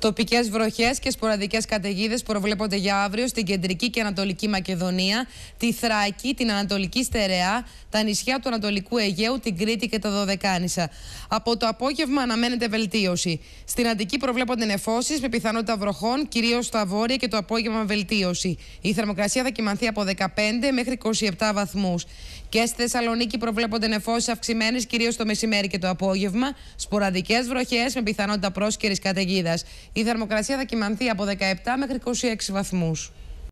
Τοπικές βροχές και σποραδικές καταιγίδες προβλέπονται για αύριο στην κεντρική και ανατολική Μακεδονία, τη Θράκη, την Ανατολική Στερεά, τα νησιά του Ανατολικού Αιγαίου, την Κρήτη και τα Δωδεκάνησα. Από το απόγευμα αναμένεται βελτίωση. Στην Αντική προβλέπονται νεφώσεις με πιθανότητα βροχών, κυρίως στα βόρεια και το απόγευμα βελτίωση. Η θερμοκρασία θα κοιμανθεί από 15 μέχρι 27 βαθμούς. Και στη Θεσσαλονίκη προβλέπονται νεφώσεις αυξημένες κυρίως το μεσημέρι και το απόγευμα, σποραδικές βροχές με πιθανότητα πρόσκαιρης καταιγίδας. Η θερμοκρασία θα κοιμανθεί από 17 μέχρι 26 βαθμούς.